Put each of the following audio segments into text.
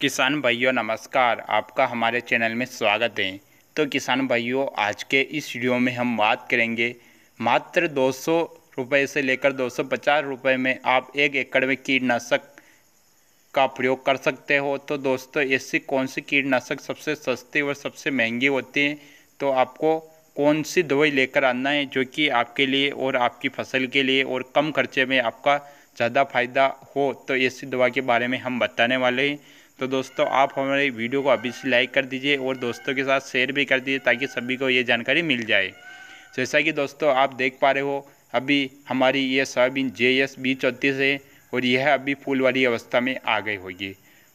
किसान भाइयों नमस्कार आपका हमारे चैनल में स्वागत है तो किसान भाइयों आज के इस वीडियो में हम बात करेंगे मात्र दो सौ रुपये से लेकर दो सौ पचास रुपये में आप एक एकड़ में कीटनाशक का प्रयोग कर सकते हो तो दोस्तों ऐसी कौन सी कीटनाशक सबसे सस्ती और सबसे महंगी होती है तो आपको कौन सी दवाई लेकर आना है जो कि आपके लिए और आपकी फसल के लिए और कम खर्चे में आपका ज़्यादा फायदा हो तो ऐसी दवा के बारे में हम बताने वाले हैं तो दोस्तों आप हमारे वीडियो को अभी से लाइक कर दीजिए और दोस्तों के साथ शेयर भी कर दीजिए ताकि सभी को ये जानकारी मिल जाए जैसा कि दोस्तों आप देख पा रहे हो अभी हमारी ये सोयाबीन जे एस बी चौंतीस है और यह अभी फूल वाली अवस्था में आ गई होगी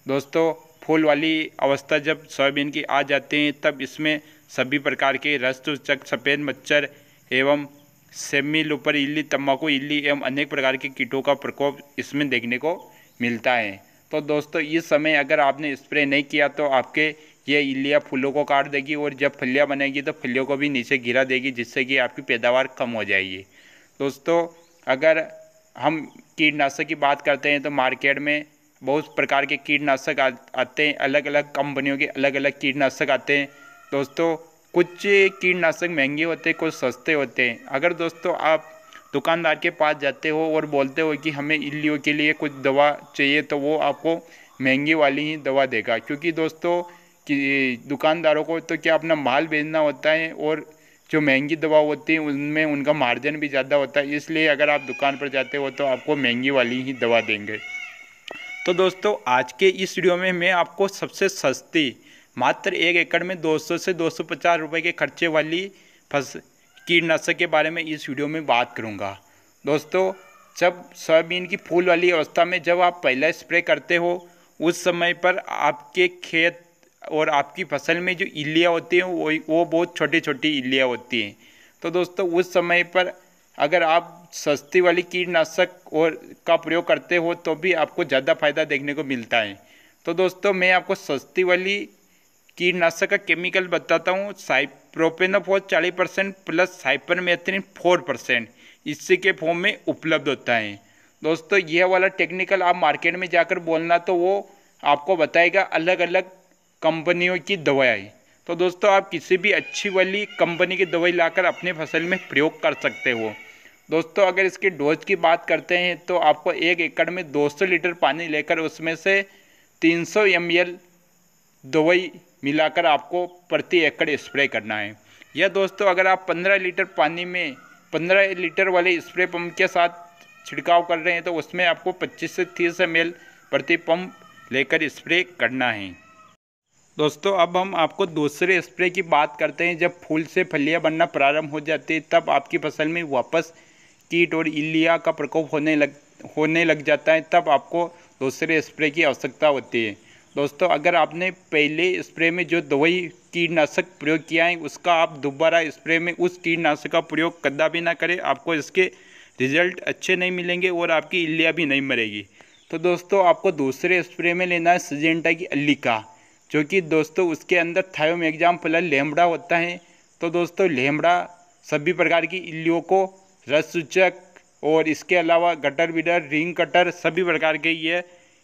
दोस्तों फूल वाली अवस्था जब सोयाबीन की आ जाती है तब इसमें सभी प्रकार के रस्तूचक सफ़ेद मच्छर एवं सेमी लुपर इली तम्बाकू इली एवं अनेक प्रकार के कीटों का प्रकोप इसमें देखने को मिलता है तो दोस्तों इस समय अगर आपने स्प्रे नहीं किया तो आपके ये इलिया फूलों को काट देगी और जब फलियाँ बनेगी तो फलियों को भी नीचे गिरा देगी जिससे कि आपकी पैदावार कम हो जाएगी दोस्तों अगर हम कीटनाशक की बात करते हैं तो मार्केट में बहुत प्रकार के कीटनाशक आते हैं अलग अलग कंपनियों के अलग अलग कीटनाशक आते हैं दोस्तों कुछ कीटनाशक महंगे होते हैं कुछ सस्ते होते हैं अगर दोस्तों आप दुकानदार के पास जाते हो और बोलते हो कि हमें इल्लियों के लिए कुछ दवा चाहिए तो वो आपको महंगी वाली ही दवा देगा क्योंकि दोस्तों कि दुकानदारों को तो क्या अपना माल बेचना होता है और जो महंगी दवा होती है उनमें उनका मार्जिन भी ज़्यादा होता है इसलिए अगर आप दुकान पर जाते हो तो आपको महंगी वाली ही दवा देंगे तो दोस्तों आज के इस वीडियो में मैं आपको सबसे सस्ती मात्र एक एकड़ में 200 से 250 रुपए के खर्चे वाली फस कीटनाशक के बारे में इस वीडियो में बात करूँगा दोस्तों जब सोयाबीन की फूल वाली अवस्था में जब आप पहला स्प्रे करते हो उस समय पर आपके खेत और आपकी फसल में जो इलियाँ होती हैं वो वो बहुत छोटी छोटी इलियाँ होती हैं तो दोस्तों उस समय पर अगर आप सस्ती वाली कीटनाशक और का प्रयोग करते हो तो भी आपको ज़्यादा फायदा देखने को मिलता है तो दोस्तों मैं आपको सस्ती वाली कीटनाशक का केमिकल बताता हूँ साइप्रोपेनोफोस चालीस percent plus cypermethrin four percent इसी के फॉर्म में उपलब्ध होता है दोस्तों यह वाला टेक्निकल आप मार्केट में जाकर बोलना तो वो आपको बताएगा अलग अलग कंपनियों की दवाएँ तो दोस्तों आप किसी भी अच्छी वाली कंपनी की दवाई लाकर अपने फसल में प्रयोग कर सकते हो दोस्तों अगर इसके डोज की बात करते हैं तो आपको एक एकड़ में 200 लीटर पानी लेकर उसमें से 300 सौ दवाई मिलाकर आपको प्रति एकड़ स्प्रे करना है यह दोस्तों अगर आप 15 लीटर पानी में 15 लीटर वाले स्प्रे पंप के साथ छिड़काव कर रहे हैं तो उसमें आपको 25 से 30 एम प्रति पंप लेकर स्प्रे करना है दोस्तों अब हम आपको दूसरे स्प्रे की बात करते हैं जब फूल से फलियां बनना प्रारंभ हो जाती है तब आपकी फसल में वापस कीट और इलिया का प्रकोप होने लग होने लग जाता है तब आपको दूसरे स्प्रे की आवश्यकता होती है दोस्तों अगर आपने पहले स्प्रे में जो दवाई कीटनाशक प्रयोग किया है उसका आप दोबारा स्प्रे में उस कीटनाशक का प्रयोग कदा भी ना करें आपको इसके रिजल्ट अच्छे नहीं मिलेंगे और आपकी इल्लियाँ भी नहीं मरेगी तो दोस्तों आपको दूसरे स्प्रे में लेना है सजेंटा की अल्ली का जो कि दोस्तों उसके अंदर थायोम एग्जाम प्लस लेमड़ा होता है तो दोस्तों लेमड़ा सभी प्रकार की इल्लियों को रस सूचक और इसके अलावा गटर विडर रिंग कटर सभी प्रकार के ये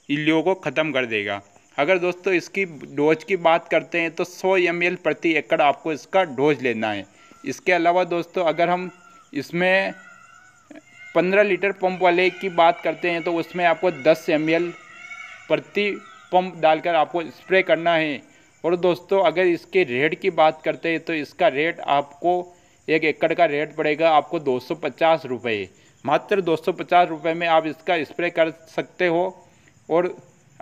इल्लियों को ख़त्म कर देगा अगर दोस्तों इसकी डोज की बात करते हैं तो 100 एम प्रति एकड़ आपको इसका डोज लेना है इसके अलावा दोस्तों अगर हम इसमें 15 लीटर पंप वाले की बात करते हैं तो उसमें आपको 10 एम प्रति पंप डालकर आपको स्प्रे करना है और दोस्तों अगर इसके रेट की बात करते हैं तो इसका रेट आपको एक एकड़ का रेट पड़ेगा आपको दो सौ पचास रुपये मात्र दो सौ पचास रुपये में आप इसका स्प्रे कर सकते हो और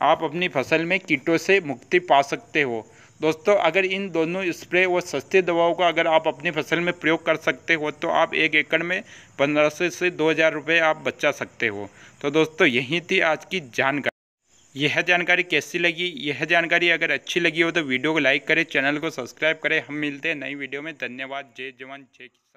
आप अपनी फसल में कीटों से मुक्ति पा सकते हो दोस्तों अगर इन दोनों स्प्रे और सस्ती दवाओं का अगर आप अपनी फसल में प्रयोग कर सकते हो तो आप एक एकड़ में पंद्रह सौ से दो हज़ार रुपये आप बचा सकते हो तो दोस्तों यही थी आज की जानकारी यह जानकारी कैसी लगी यह जानकारी अगर अच्छी लगी हो तो वीडियो को लाइक करें चैनल को सब्सक्राइब करें हम मिलते हैं नई वीडियो में धन्यवाद जय जवान जय